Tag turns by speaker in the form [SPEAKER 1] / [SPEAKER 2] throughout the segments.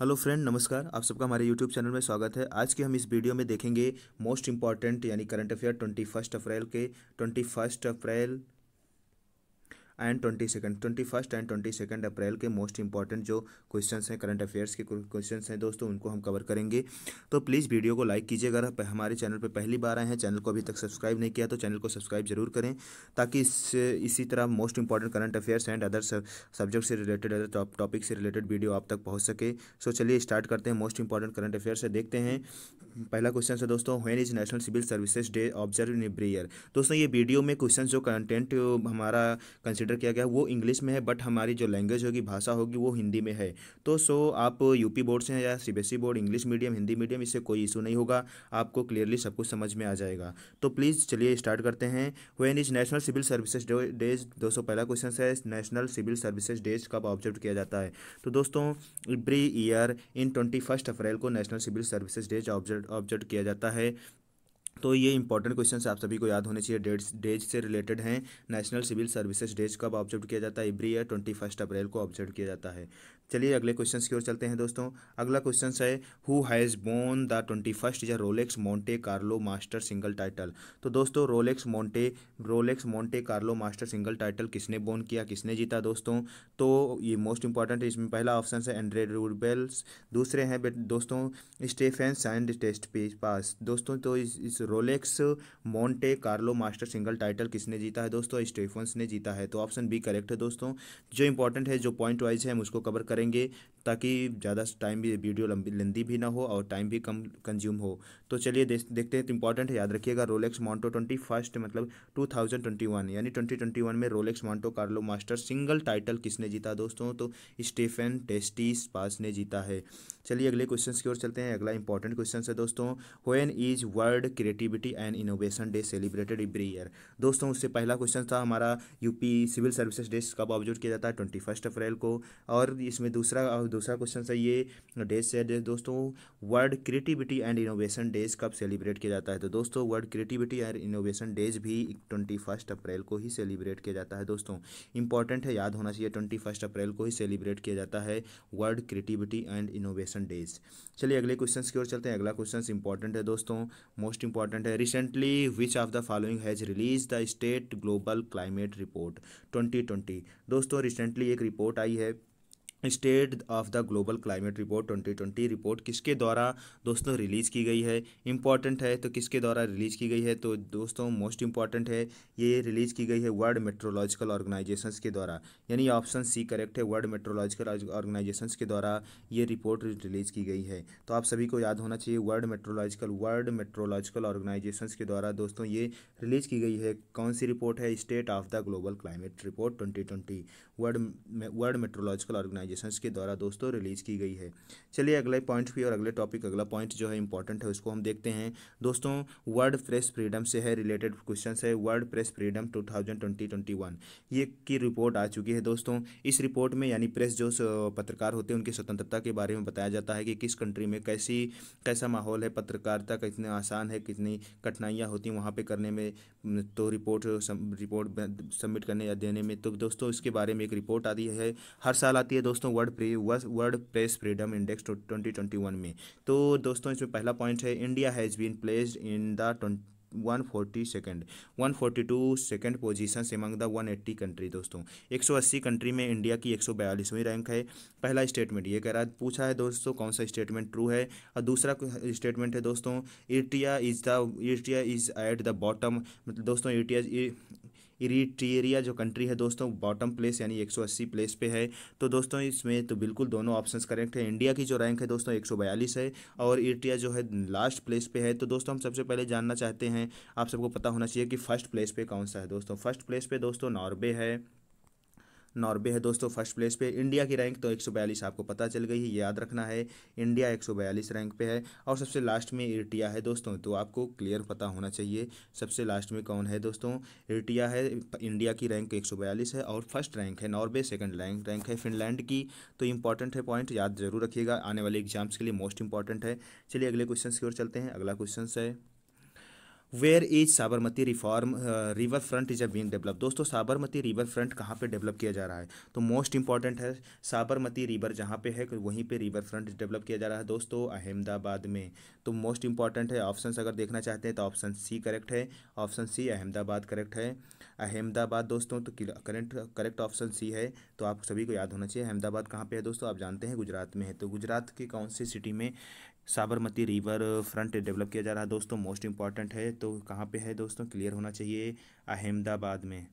[SPEAKER 1] hello friend नमस्कार आप सबका हमारे यूट्यूब चैनल में स्वागत है आज के हम इस वीडियो में देखेंगे मोस्ट इंपॉर्टेंट यानी current affair twenty first April के twenty first April and twenty second twenty first and twenty second April के मोस्ट इंपॉर्टेंट जो क्वेश्चन हैं करंट अफेयर्स के क्वेश्चन हैं दोस्तों उनको हम कवर करेंगे तो प्लीज़ वीडियो को लाइक कीजिए अगर हमारे चैनल पर पहली बार आए हैं चैनल को अभी तक सब्सक्राइब नहीं किया तो चैनल को सब्सक्राइब जरूर करें ताकि इस इसी तरह most important current affairs and other subject से रिलेटेड अदर टॉपिक से रिलेटेड वीडियो आप तक पहुँच सके सो चलिए स्टार्ट करते हैं मोस्ट इंपॉर्टेंट करंट अफेयर्स से देखते हैं पहला क्वेश्चन है दोस्तों when is national civil services day observe in every year दोस्तों ये वीडियो में क्वेश्चन जो कंटेंट हमारा कंसिडर कंसिडर किया गया वो इंग्लिश में है बट हमारी जो लैंग्वेज होगी भाषा होगी वो हिंदी में है तो सो आप यूपी बोर्ड से हैं या CBSE board English medium Hindi medium इससे कोई इशू नहीं होगा आपको क्लियरली सब कुछ समझ में आ जाएगा तो प्लीज़ चलिए स्टार्ट करते हैं when is national civil services days दो पहला क्वेश्चन है नेशनल सिविल सर्विसेज डेज कब ऑब्जर्व किया जाता है तो दोस्तों every year in twenty first April को national civil services days observe observe किया जाता है तो ये इंपॉर्टेंट क्वेश्चन आप सभी को याद होने चाहिए डेट्स डेज से रिलेटेड हैं नेशनल सिविल सर्विसेज डेज कब ऑब्जर्व किया जाता है every year twenty first April को ऑब्जर्व किया जाता है चलिए अगले क्वेश्चन की ओर चलते हैं दोस्तों अगला क्वेश्चन है who has won the twenty first या Rolex Monte Carlo Master single title तो दोस्तों Rolex Monte Rolex Monte Carlo Master single title किसने बोन किया किसने जीता दोस्तों तो ये मोस्ट इंपॉर्टेंट है इसमें पहला ऑप्शन है एंड्रेड रूबेल्स दूसरे हैं दोस्तों स्टेफेन एंड टेस्ट पास दोस्तों तो इस, इस Rolex Monte Carlo Master single title किसने जीता है दोस्तों स्टेफन्स ने जीता है तो ऑप्शन बी करेक्ट है दोस्तों जो इंपॉर्टेंट है जो पॉइंट वाइज है हम उसको कवर करेंगे ताकि ज़्यादा टाइम भी वीडियो लंबी लंदी भी ना हो और टाइम भी कम कंज्यूम हो तो चलिए देखते हैं तो इंपॉर्टेंट है याद रखिएगा रोलेक्स मॉन्टो ट्वेंटी फर्स्ट मतलब टू थाउजेंड ट्वेंटी वन यानी ट्वेंटी ट्वेंटी वन में Rolex Monte Carlo Master single title किसने जीता दोस्तों तो स्टीफन टेस्टी स्पास ने जीता है चलिए अगले क्वेश्चन की ओर चलते हैं अगला इंपॉर्टेंट क्वेश्चन है दोस्तों when is world creativity and innovation day celebrated every year दोस्तों उससे पहला क्वेश्चन था हमारा यूपी सिविल सर्विसेज डे कब ऑब्जर्व किया जाता है ट्वेंटी फर्स्ट अप्रैल को और इसमें दूसरा दूसरा क्वेश्चन ये डेज से दोस्तों world creativity and innovation days कब सेलिब्रेट किया जाता है तो दोस्तों world creativity and innovation days भी ट्वेंटी फर्स्ट अप्रैल को ही सेलिब्रेट किया जाता है दोस्तों इंपॉर्टेंट है याद होना चाहिए ट्वेंटी फर्स्ट अप्रैल को ही सेलिब्रेट किया जाता है world creativity and innovation days चलिए अगले क्वेश्चन की ओर चलते हैं अगला क्वेश्चन इंपॉर्टेंट है दोस्तों मोस्ट इंपॉर्टेंट है recently which of the following has release the state global climate report 2020 दोस्तों रिसेंटली एक रिपोर्ट आई है state of the global climate report 2020 report किसके द्वारा दोस्तों रिलीज़ की गई है इंपॉर्टेंट है तो किसके द्वारा रिलीज़ की गई है तो दोस्तों मोस्ट इंपॉर्टेंट है ये रिलीज़ की गई है वर्ल्ड मेट्रोलॉजिकल ऑर्गेनाइजेशन के द्वारा यानी ऑप्शन सी करेक्ट है वर्ल्ड मेट्रोलॉजिकल ऑर्गेनाइजेशन के द्वारा ये रिपोर्ट रिलीज़ की गई है तो आप सभी को याद होना चाहिए world meteorological world meteorological organisation के द्वारा दोस्तों ये रिलीज़ की गई है कौन सी रिपोर्ट है state of the global climate report twenty world world meteorological organise organisations के द्वारा दोस्तों रिलीज़ की गई है चलिए अगले पॉइंट भी और अगले टॉपिक अगला पॉइंट जो है इंपॉर्टेंट है उसको हम देखते हैं दोस्तों वर्ल्ड प्रेस फ्रीडम से है रिलेटेड क्वेश्चन है वर्ल्ड प्रेस फ्रीडम टू ये की रिपोर्ट आ चुकी है दोस्तों इस रिपोर्ट में यानी प्रेस जो पत्रकार होते हैं उनकी स्वतंत्रता के बारे में बताया जाता है कि किस कंट्री में कैसी कैसा माहौल है पत्रकारिता कितने आसान है कितनी कठिनाइयाँ होती हैं वहाँ पर करने में तो रिपोर्ट सम, रिपोर्ट सबमिट करने या देने में तो दोस्तों इसके बारे में एक रिपोर्ट आती है हर साल आती है दोस्तों world press world press freedom index twenty twenty one में तो दोस्तों इसमें पहला पॉइंट है India has been placed in the one forty second one forty two second position से among the one eighty country दोस्तों एक सौ अस्सी कंट्री में इंडिया की एक सौ बयालीसवीं रैंक है पहला स्टेटमेंट ये कह रहा है पूछा है दोस्तों कौन सा स्टेटमेंट ट्रू है और दूसरा स्टेटमेंट है दोस्तों India is the India is at the bottom मतलब दोस्तों इटिया इरीट्रेरिया जो कंट्री है दोस्तों बॉटम प्लेस यानी 180 प्लेस पे है तो दोस्तों इसमें तो बिल्कुल दोनों ऑप्शंस करेक्ट है इंडिया की जो रैंक है दोस्तों 142 है और इरीट्रिया जो है लास्ट प्लेस पे है तो दोस्तों हम सबसे पहले जानना चाहते हैं आप सबको पता होना चाहिए कि फर्स्ट प्लेस पे कौन सा है दोस्तों फर्स्ट प्लेस पे दोस्तों नॉर्वे है नॉर्वे है दोस्तों फर्स्ट प्लेस पे इंडिया की रैंक तो 142 आपको पता चल गई है याद रखना है इंडिया 142 रैंक पे है और सबसे लास्ट में इरटिया है दोस्तों तो आपको क्लियर पता होना चाहिए सबसे लास्ट में कौन है दोस्तों इरटिया है इंडिया की रैंक एक है और फर्स्ट रैंक है नॉर्वे सेकेंड रैंक रैंक है फिनलैंड की तो इंपॉर्टेंट है पॉइंट याद जरूर रखिएगा आने वाले एग्जाम्स के लिए मोस्ट इंपॉर्टेंट है चलिए अगले क्वेश्चन की ओर चलते हैं अगला क्वेश्चन है where is Sabarmati reform river front is a being develop दोस्तों साबरमती रिवर फ्रंट कहाँ पे डेवलप किया जा रहा है तो मोस्ट इंपॉर्टेंट है साबरमती रिवर जहाँ पे है वहीं पे रिवर फ्रंट डेवलप किया जा रहा है दोस्तों अहमदाबाद में तो मोस्ट इंपॉर्टेंट है ऑप्शन अगर देखना चाहते हैं तो ऑप्शन सी करेक्ट है ऑप्शन सी अहमदाबाद करेक्ट है अहमदाबाद दोस्तों तो करेंट करेक्ट ऑप्शन सी है तो आप सभी को याद होना चाहिए अहमदाबाद कहाँ पर है दोस्तों आप जानते हैं गुजरात में है तो गुजरात के कौन सी सिटी में साबरमती रिवर फ्रंट डेवलप किया जा रहा है दोस्तों मोस्ट इम्पॉर्टेंट है तो कहाँ पे है दोस्तों क्लियर होना चाहिए अहमदाबाद में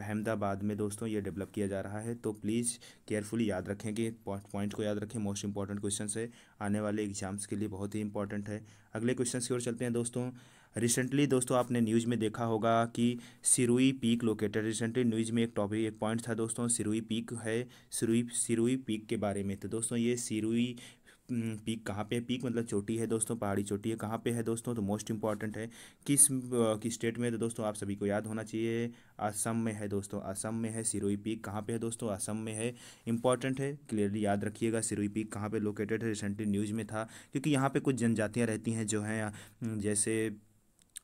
[SPEAKER 1] अहमदाबाद में दोस्तों ये डेवलप किया जा रहा है तो प्लीज़ केयरफुली याद रखें कि पॉइंट को याद रखें मोस्ट इंपॉर्टेंट क्वेश्चन है आने वाले एग्जाम्स के लिए बहुत ही इंपॉर्टेंट है अगले क्वेश्चन की ओर चलते हैं दोस्तों रिसेंटली दोस्तों आपने न्यूज़ में देखा होगा कि Sirui peak located recently news में एक टॉपिक एक पॉइंट था दोस्तों सिरुई पीक है सिरुई सिरुई पीक के बारे में तो दोस्तों ये सिरुई पीक हम्म, कहाँ पे है पीक मतलब चोटी है दोस्तों पहाड़ी चोटी है कहाँ पे है दोस्तों तो मोस्ट इंपॉर्टेंट है किस किस स्टेट में है तो दोस्तों आप सभी को याद होना चाहिए असम में है दोस्तों असम में है सिरोई पीक कहाँ पे है दोस्तों असम में है इंपॉर्टेंट है क्लियरली याद रखिएगा सिरोई पीक कहाँ पे लोकेटेड है रिसेंटली न्यूज़ में था क्योंकि यहाँ पर कुछ जनजातियाँ रहती हैं जो हैं जैसे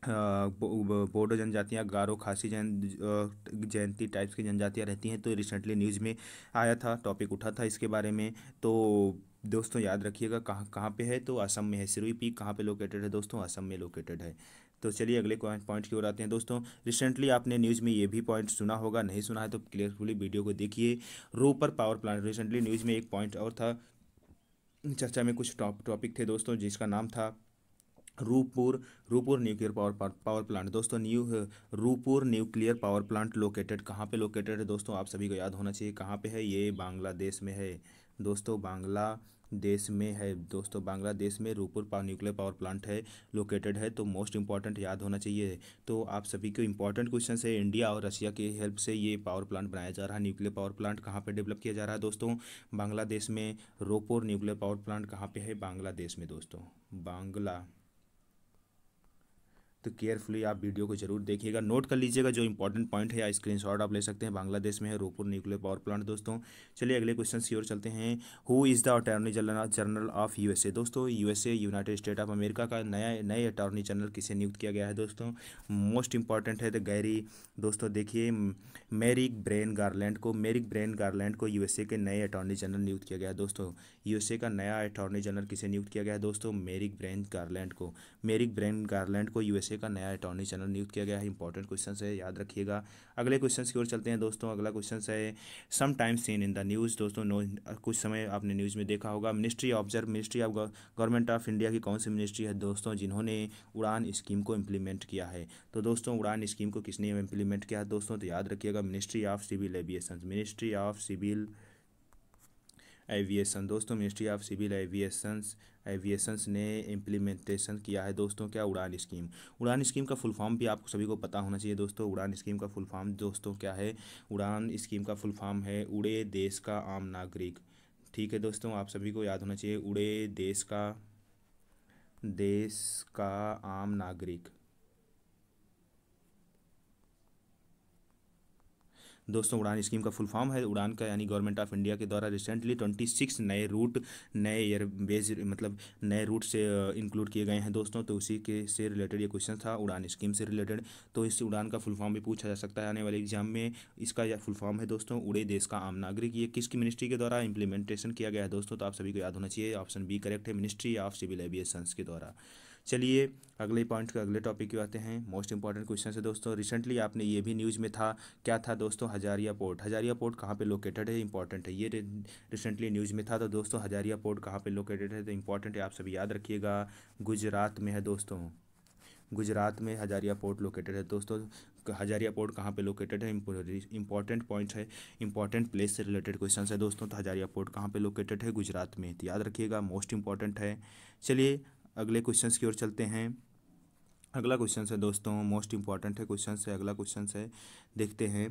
[SPEAKER 1] बोडो जनजातियाँ गारो खासी जैन जयंती टाइप्स की जनजातियाँ रहती हैं तो रिसेंटली न्यूज़ में आया था टॉपिक उठा था इसके बारे में तो दोस्तों याद रखिएगा कहाँ कहाँ पे है तो असम में है सिरुई पीक कहाँ पे लोकेटेड है दोस्तों असम में लोकेटेड है तो चलिए अगले पॉइंट की ओर आते हैं दोस्तों रिसेंटली आपने न्यूज़ में ये भी पॉइंट सुना होगा नहीं सुना है तो क्लियरफुली वीडियो को देखिए Rooppur power plant recently news में एक पॉइंट और था चर्चा में कुछ टॉप टॉपिक थे दोस्तों जिसका नाम था Rooppur Rooppur nuclear power power plant दोस्तों new Rooppur nuclear power plant located कहाँ पे लोकेटेड है दोस्तों आप सभी को याद होना चाहिए कहाँ पे है ये बांग्लादेश में है दोस्तों बांग्ला देश में है दोस्तों बांग्लादेश में Rooppur power nuclear power plant है लोकेटेड है तो मोस्ट इंपॉर्टेंट याद होना चाहिए तो आप सभी को इंपॉर्टेंट क्वेश्चन है इंडिया और रशिया के हेल्प से ये पावर प्लांट बनाया जा रहा है न्यूक्लियर पावर प्लांट कहाँ पर डेवलप किया जा रहा है दोस्तों बांग्लादेश में रोपोर न्यूक्लियर पावर प्लांट कहाँ पर है बांग्लादेश में दोस्तों बांग्ला तो केयरफुली आप वीडियो को जरूर देखिएगा नोट कर लीजिएगा जो इंपॉर्टेंट पॉइंट है या स्क्रीनशॉट आप ले सकते हैं बांग्लादेश में है रोपुर न्यूक्लियर पावर प्लांट दोस्तों चलिए अगले क्वेश्चन की ओर चलते हैं who is the attorney general general of USA दोस्तों USA United State of America का नया नए अटॉर्नी जनरल किसे नियुक्त किया गया है दोस्तों मोस्ट इंपॉर्टेंट है द तो गैरी दोस्तों देखिए मेरिक ब्रेन गार्लैंड को मेरिक ब्रेन गार्लैंड को यूएसए के नए अटॉर्नी जनरल नियुक्त किया गया है दोस्तों यूएसए का नया अटॉर्नी जनरल किसे नियुक्त किया गया है दोस्तों मेरिक ब्रेन गार्लैंड को मेरिक ब्रेन गार्लैंड को यूएसए राज्य का नया अटॉर्नी जनरल नियुक्त किया गया है इंपॉर्टेंट क्वेश्चन है याद रखिएगा अगले क्वेश्चन की ओर चलते हैं दोस्तों अगला क्वेश्चन है some time seen in the news दोस्तों कुछ समय आपने न्यूज़ में देखा होगा ministry observe ministry of government of India की कौन सी मिनिस्ट्री है दोस्तों जिन्होंने उड़ान स्कीम को इम्प्लीमेंट किया है तो दोस्तों उड़ान स्कीम को किसने इम्प्लीमेंट किया है दोस्तों तो याद रखिएगा ministry of civil aviation ministry of civil aviation दोस्तों ministry of civil aviation aviation ने इम्प्लीमेंटेशन किया है दोस्तों क्या उड़ान स्कीम उड़ान स्कीम का फुल फॉर्म भी आपको सभी को पता होना चाहिए दोस्तों उड़ान स्कीम का फुल फॉर्म दोस्तों क्या है उड़ान स्कीम का फुल फॉर्म है उड़े देश का आम नागरिक ठीक है दोस्तों आप सभी को याद होना चाहिए उड़े देश का देश का आम नागरिक दोस्तों उड़ान स्कीम का फुल फॉर्म है उड़ान का यानी गवर्नमेंट ऑफ इंडिया के द्वारा रिसेंटली ट्वेंटी सिक्स नए रूट नए एयरबेज मतलब नए रूट से इंक्लूड किए गए हैं दोस्तों तो उसी के से रिलेटेड ये क्वेश्चन था उड़ान स्कीम से रिलेटेड तो इस उड़ान का फुल फॉर्म भी पूछा जा सकता है आने वाले एग्जाम में इसका यह फुल फॉर्म है दोस्तों उड़े देश का आम नागरिक ये किसकी मिनिस्ट्री के द्वारा इंप्लीमेंटेशन किया गया है दोस्तों तो आप सभी को याद होना चाहिए ऑप्शन बी करेक्ट है मिनिस्ट्री ऑफ सिविल एविएशन के द्वारा चलिए अगले पॉइंट के अगले टॉपिक की आते हैं मोस्ट इंपॉर्टेंट क्वेश्चन है दोस्तों रिसेंटली आपने ये भी न्यूज़ में था क्या था दोस्तों हजारिया पोर्ट हजारिया पोर्ट कहाँ पे लोकेटेड है इंपॉर्टेंट है ये रिसेंटली न्यूज़ में था तो दोस्तों हजारिया पोर्ट कहाँ पे लोकेटेड है तो इंपॉर्टेंट है आप सभी याद रखिएगा गुजरात में है दोस्तों गुजरात में हजारिया पोर्ट लोकेटेड है दोस्तों हजारिया पोर्ट कहाँ पे लोकेटेड है इंपॉर्टेंट पॉइंट है इंपॉर्टेंट प्लेस से रिलेटेड क्वेश्चन है दोस्तों तो हजारिया पोर्ट कहाँ पे लोकेटेड है गुजरात में तो याद रखिएगा मोस्ट इंपॉर्टेंट है चलिए अगले क्वेश्चन की ओर चलते हैं अगला क्वेश्चन है दोस्तों मोस्ट इंपॉर्टेंट है क्वेश्चन है अगला क्वेश्चन है देखते हैं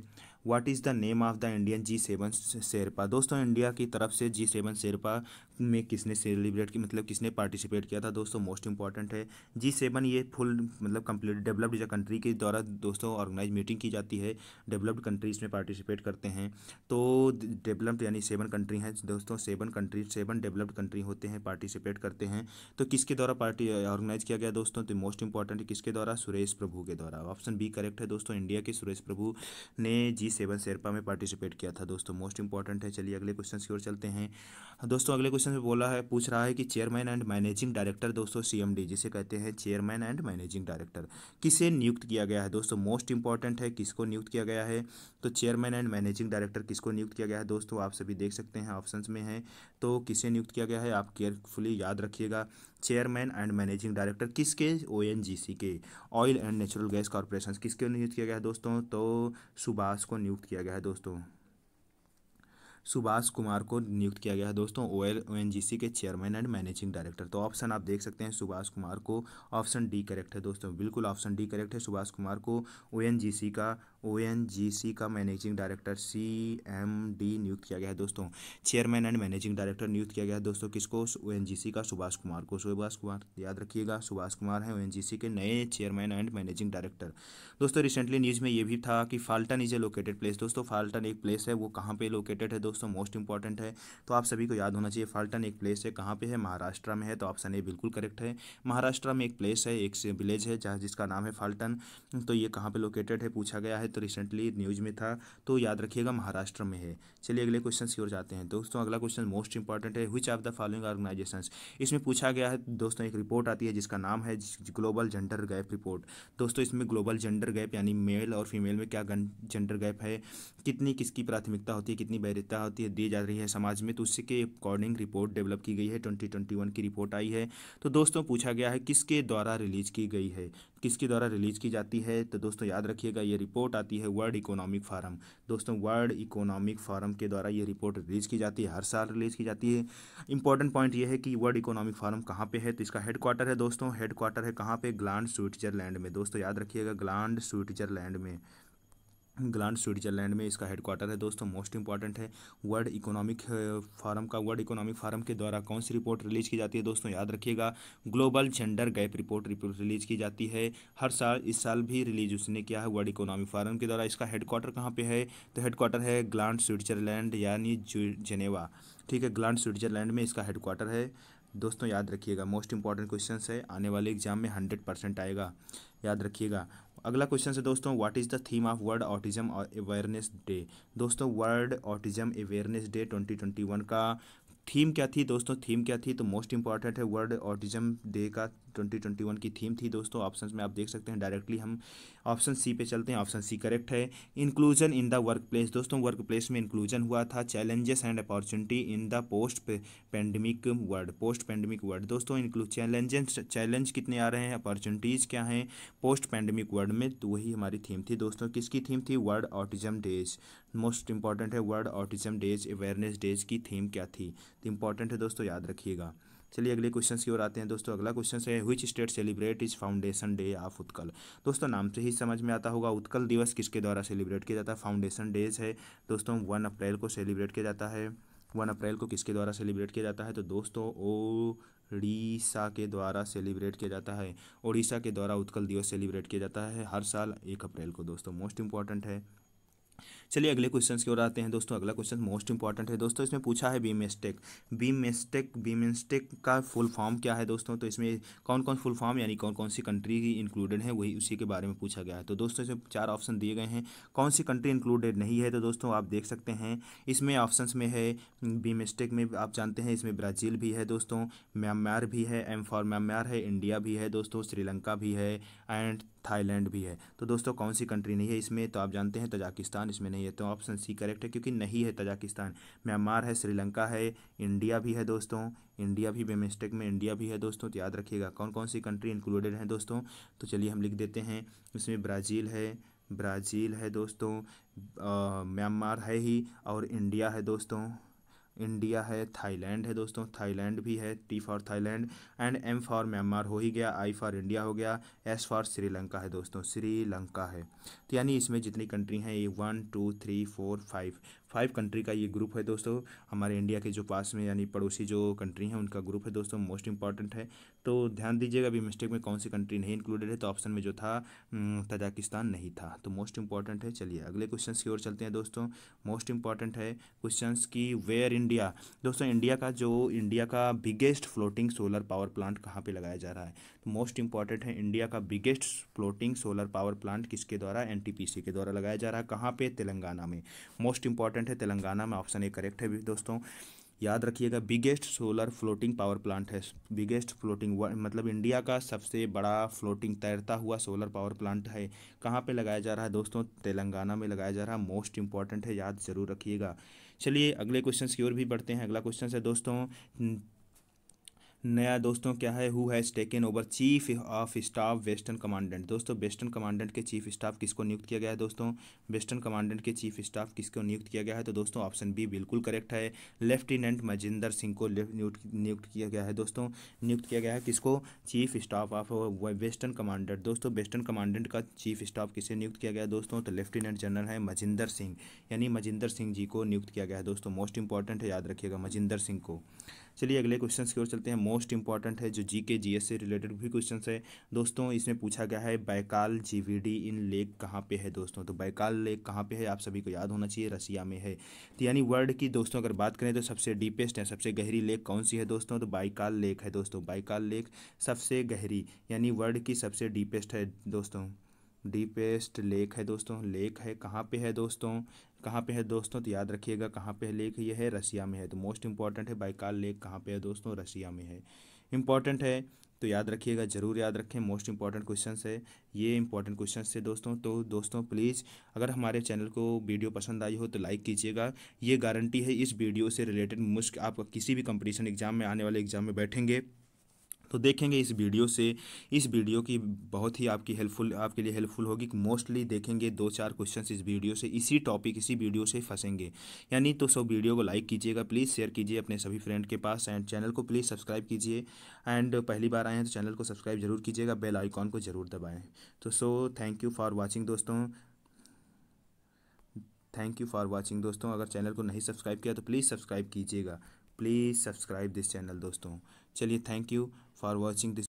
[SPEAKER 1] what is the name of the Indian G seven sherpa दोस्तों इंडिया की तरफ से जी सेवन शेरपा में किसने सेलिब्रेट की मतलब किसने पार्टिसिपेट किया था दोस्तों मोस्ट इंपॉर्टेंट है जी सेवन ये फुल मतलब कंप्लीट डेवलप्ड कंट्री के द्वारा दोस्तों ऑर्गेनाइज मीटिंग की जाती है डेवलप्ड कंट्रीज में पार्टिसिपेट करते हैं तो डेवलप्ड यानी सेवन कंट्री हैं दोस्तों seven country seven developed country होते हैं पार्टिसिपेट करते हैं तो किसके द्वारा पार्टी ऑर्गेनाइज किया गया दोस्तों तो मोस्ट इंपॉर्टेंट किसके द्वारा सुरेश प्रभु के द्वारा ऑप्शन बी करेक्ट है दोस्तों इंडिया के सुरेश प्रभु ने जी सेवन शेरपा में पार्टिसिपेट किया था दोस्तों मोस्ट इंपॉर्टेंट है चलिए अगले क्वेश्चन की ओर चलते हैं दोस्तों अगले क्वेश्चन में बोला है पूछ रहा है कि चेयरमैन एंड मैनेजिंग डायरेक्टर दोस्तों सीएमडी जिसे कहते हैं चेयरमैन एंड मैनेजिंग डायरेक्टर किसे नियुक्त किया गया है दोस्तों मोस्ट इंपॉर्टेंट है किसको नियुक्त किया गया है तो चेयरमैन एंड मैनेजिंग डायरेक्टर किसको नियुक्त किया गया है दोस्तों आप सभी देख सकते हैं ऑप्शन में है तो किसे नियुक्त किया गया है आप केयरफुली याद रखिएगा चेयरमैन एंड मैनेजिंग डायरेक्टर किसके ओ एन जी सी के oil and natural gas corporation किसके नियुक्त किया गया है दोस्तों तो सुभाष को नियुक्त किया गया है दोस्तों सुभाष कुमार को नियुक्त किया गया है दोस्तों ओ एल के चेयरमैन एंड मैनेजिंग डायरेक्टर तो ऑप्शन आप देख सकते हैं सुभाष कुमार को ऑप्शन डी करेक्ट है दोस्तों बिल्कुल ऑप्शन डी करेक्ट है सुभाष कुमार को ओ का ओ का managing director C M D नियुक्त किया गया है दोस्तों चेयरमैन एंड मैनेजिंग डायरेक्टर नियुक्त किया गया है दोस्तों किसको ओ का सुभाष कुमार को सुभाष कुमार याद रखिएगा सुभाष कुमार हैं ओ के नए चेयरमैन एंड मैनेजिंग डायरेक्टर दोस्तों रिसेंटली न्यूज़ में ये भी था कि Phaltan is a located place दोस्तों फाल्टन एक प्लेस है वो कहाँ पर लोकेटेड है दोस्तों दोस्तों मोस्ट इंपॉर्टेंट है तो आप सभी को याद होना चाहिए फाल्टन एक प्लेस है कहाँ पे है महाराष्ट्र में है तो ऑप्शन ए बिल्कुल करेक्ट है महाराष्ट्र में एक प्लेस है एक विलेज है जहाँ जिसका नाम है फाल्टन तो ये कहाँ पर लोकेटेड है पूछा गया है तो रिसेंटली न्यूज़ में था तो याद रखिएगा महाराष्ट्र में है चलिए अगले क्वेश्चन की ओर जाते हैं दोस्तों अगला क्वेश्चन मोस्ट इंपॉर्टेंट है which of the following organisation इसमें पूछा गया है दोस्तों एक रिपोर्ट आती है जिसका नाम है ग्लोबल जेंडर गैप रिपोर्ट दोस्तों इसमें ग्लोबल जेंडर गैप यानी मेल और फीमेल में क्या जेंडर गैप है कितनी किसकी प्राथमिकता होती है कितनी वैधता होती है दी जा रही है समाज में तो उसी के अकॉर्डिंग रिपोर्ट डेवलप की गई है ट्वेंटी ट्वेंटी वन की रिपोर्ट आई है तो दोस्तों पूछा गया है किसके द्वारा रिलीज की गई है किसके द्वारा रिलीज की जाती है तो दोस्तों याद रखिएगा ये रिपोर्ट आती है वर्ल्ड इकोनॉमिक फार्म दोस्तों वर्ल्ड इकोनॉमिक फार्म के द्वारा ये रिपोर्ट रिलीज की जाती है हर साल रिलीज की जाती है इंपॉर्टेंट पॉइंट ये है कि वर्ल्ड इकोनॉमिक फार्म कहाँ पे है तो इसका हेडक्वार्टर है दोस्तों हेडक्वार्टर है कहाँ पे ग्लांड स्विट्जरलैंड में दोस्तों याद रखिएगा ग्लांड स्विट्जरलैंड में ग्लांड स्विट्जरलैंड में इसका हेडक्वार्टर है दोस्तों मोस्ट इंपॉर्टेंट है वर्ल्ड इकोनॉमिक फार्म का वर्ल्ड इकोनॉमिक फार्म के द्वारा कौन सी रिपोर्ट रिलीज की जाती है दोस्तों याद रखिएगा global gender gap report release की जाती है हर साल इस साल भी रिलीज उसने किया है वर्ल्ड इकोनॉमिक फॉरम के द्वारा इसका हेडक्वार्टर कहाँ पर है तो हेडक्वार्टर है ग्लांड स्विट्जरलैंड यानी जेनेवा ठीक है ग्लांड स्विट्जरलैंड में इसका हेडक्वार्टर है दोस्तों याद रखिएगा मोस्ट इंपॉर्टेंट क्वेश्चन है आने वाले एग्जाम में हंड्रेड परसेंट आएगा याद रखिएगा अगला क्वेश्चन है दोस्तों what is the theme of world autism awareness day दोस्तों वर्ल्ड ऑटिज्म अवेयरनेस डे 2021 का थीम क्या थी दोस्तों थीम क्या थी तो मोस्ट इंपॉर्टेंट है वर्ल्ड ऑटिज्म डे का 2021 की थीम थी दोस्तों ऑप्शंस में आप देख सकते हैं डायरेक्टली हम ऑप्शन सी पे चलते हैं ऑप्शन सी करेक्ट है inclusion in the workplace दोस्तों वर्क प्लेस में इंक्लूजन हुआ था challenges and opportunity in the post pandemic world post pandemic world दोस्तों इंक्लूज चैलेंजेस चैलेंज कितने आ रहे हैं अपॉर्चुनिटीज़ क्या हैं पोस्ट पेंडेमिक वर्ड में तो वही हमारी थीम थी दोस्तों किसकी थीम थी world autism days most important है world autism days awareness days की थीम क्या थी तो इंपॉर्टेंट है दोस्तों याद रखिएगा चलिए अगले क्वेश्चन की ओर आते हैं दोस्तों अगला क्वेश्चन है which state celebrate is foundation day of Utkal दोस्तों नाम से ही समझ में आता होगा उत्कल दिवस किसके द्वारा सेलिब्रेट किया जाता है फाउंडेशन डेज है दोस्तों वन अप्रैल को सेलिब्रेट किया जाता है वन अप्रैल को किसके द्वारा सेलिब्रेट किया जाता है तो दोस्तों ओ ओडिशा के द्वारा सेलिब्रेट किया जाता है उड़ीसा के द्वारा उत्कल दिवस सेलिब्रेट किया जाता है हर साल एक अप्रैल को दोस्तों मोस्ट इंपॉर्टेंट है चलिए अगले क्वेश्चन की ओर आते हैं दोस्तों अगला क्वेश्चन मोस्ट इंपॉर्टेंट है दोस्तों इसमें पूछा है BIMSTEC BIMSTEC BIMSTEC का फुल फॉर्म क्या है दोस्तों तो इसमें कौन कौन फुल फॉर्म यानी कौन कौन सी कंट्री की इंक्लूडेड है वही उसी के बारे में पूछा गया है तो दोस्तों इसमें चार ऑप्शन दिए गए हैं कौन सी कंट्री इंक्लूडेड नहीं है तो दोस्तों आप देख सकते हैं इसमें ऑप्शन में है बीम स्टेक में आप जानते हैं इसमें ब्राज़ील भी है दोस्तों म्यांमार भी है एम फॉर म्यांमार है इंडिया भी है दोस्तों श्रीलंका भी है एंड थाईलैंड भी है तो दोस्तों कौन सी कंट्री नहीं है इसमें तो आप जानते हैं तजाकिस्तान इसमें नहीं है तो ऑप्शन सी करेक्ट है क्योंकि नहीं है तजाकिस्तान म्यांमार है श्रीलंका है इंडिया भी है दोस्तों इंडिया भी बेमिस्टेक में इंडिया भी है दोस्तों तो याद रखिएगा कौन कौन सी कंट्री इंक्लूडेड हैं दोस्तों तो चलिए हम लिख देते हैं इसमें ब्राज़ील है ब्राज़ील है दोस्तों म्यांमार है ही और इंडिया है दोस्तों इंडिया है थाईलैंड है दोस्तों थाईलैंड भी है T for Thailand and M for Myanmar हो ही गया आई फॉर इंडिया हो गया एस फॉर श्रीलंका है दोस्तों श्रीलंका है तो यानी इसमें जितनी कंट्री हैं ये one two three four five five country का ये ग्रुप है दोस्तों हमारे इंडिया के जो पास में यानी पड़ोसी जो कंट्री हैं उनका ग्रुप है दोस्तों मोस्ट इंपॉर्टेंट है तो ध्यान दीजिएगा अभी मिस्टेक में कौन सी कंट्री नहीं इंक्लूडेड है तो ऑप्शन में जो था तजाकिस्तान नहीं था तो मोस्ट इंपॉर्टेंट है चलिए अगले क्वेश्चन की ओर चलते हैं दोस्तों मोस्ट इंपॉर्टेंट है क्वेश्चन की वेयर इन इंडिया दोस्तों इंडिया का जो इंडिया का biggest floating solar power plant कहाँ पे लगाया जा रहा है तो मोस्ट इंपॉर्टेंट है इंडिया का biggest floating solar power plant किसके द्वारा एन के द्वारा लगाया जा रहा है कहाँ पे तेलंगाना में मोस्ट इंपॉर्टेंट है तेलंगाना में ऑप्शन ए करेक्ट है दोस्तों याद रखिएगा biggest solar floating power plant है बिगेस्ट फ्लोटिंग मतलब इंडिया का सबसे बड़ा फ्लोटिंग तैरता हुआ सोलर पावर प्लांट है कहाँ पे लगाया जा रहा है दोस्तों तेलंगाना में लगाया जा रहा है मोस्ट इंपॉर्टेंट है याद ज़रूर रखिएगा चलिए अगले क्वेश्चन की ओर भी बढ़ते हैं अगला क्वेश्चन है दोस्तों नया दोस्तों क्या है who has taken over chief of staff western commandant दोस्तों वेस्टर्न कमांडेंट के चीफ स्टाफ किसको नियुक्त किया गया है दोस्तों वेस्टर्न कमांडेंट के चीफ स्टाफ किसको नियुक्त किया गया है तो दोस्तों ऑप्शन बी बिल्कुल करेक्ट है लेफ्टिनेंट मजिंदर सिंह को नियुक्त किया गया है दोस्तों नियुक्त किया गया है किसको chief staff of western commandant दोस्तों वेस्टर्न कमांडेंट का चीफ स्टाफ किसे नियुक्त किया गया दोस्तों तो लेफ्टिनेंट जनरल है मजिंदर सिंह यानी मजिंदर सिंह जी को नियुक्त किया गया है दोस्तों मोस्ट इंपॉर्टेंट है याद रखिएगा मजिंदर सिंह को चलिए अगले क्वेश्चन की ओर चलते हैं मोस्ट इंपॉर्टेंट है जो जी के जी एस से रिलेटेड भी क्वेश्चन है दोस्तों इसमें पूछा गया है बैकाल जी इन लेक कहाँ पे है दोस्तों तो बैकाल लेक कहाँ पे है आप सभी को याद होना चाहिए रसिया में है तो यानी वर्ल्ड की दोस्तों अगर बात करें तो सबसे डीपेस्ट है सबसे गहरी लेक कौन सी है दोस्तों तो बाइकाल लेक है दोस्तों बाइकाल लेक सबसे गहरी यानी वर्ल्ड की सबसे डीपेस्ट है दोस्तों डीपेस्ट लेक है दोस्तों लेक है कहाँ पे है दोस्तों कहाँ पे है दोस्तों तो याद रखिएगा कहाँ पे है लेक ये है रसिया में है तो मोस्ट इंपॉर्टेंट है बाइकाल लेक कहाँ पे है दोस्तों रसिया में है इम्पॉर्टेंट है तो याद रखिएगा ज़रूर याद रखें मोस्ट इंपॉर्टेंट क्वेश्चन है ये इंपॉर्टेंट क्वेश्चन है दोस्तों तो दोस्तों प्लीज़ अगर हमारे चैनल को वीडियो पसंद आई हो तो लाइक कीजिएगा ये गारंटी है इस वीडियो से रिलेटेड मुश्क आप किसी भी कंपटीशन एग्जाम में आने वाले एग्जाम में बैठेंगे तो देखेंगे इस वीडियो से इस वीडियो की बहुत ही आपकी हेल्पफुल आपके लिए हेल्पफुल होगी मोस्टली देखेंगे दो चार क्वेश्चंस इस वीडियो से इसी टॉपिक इसी वीडियो से फंसेंगे यानी तो सब वीडियो को लाइक कीजिएगा प्लीज़ शेयर कीजिए अपने सभी फ्रेंड के पास एंड चैनल को प्लीज़ सब्सक्राइब कीजिए एंड पहली बार आए हैं तो चैनल को सब्सक्राइब जरूर कीजिएगा बेल आइकॉन को जरूर दबाएँ तो so thank you for watching दोस्तों थैंक यू फॉर वॉचिंग दोस्तों अगर चैनल को नहीं सब्सक्राइब किया तो प्लीज़ सब्सक्राइब कीजिएगा प्लीज़ सब्सक्राइब दिस चैनल दोस्तों चलिए thank you for watching this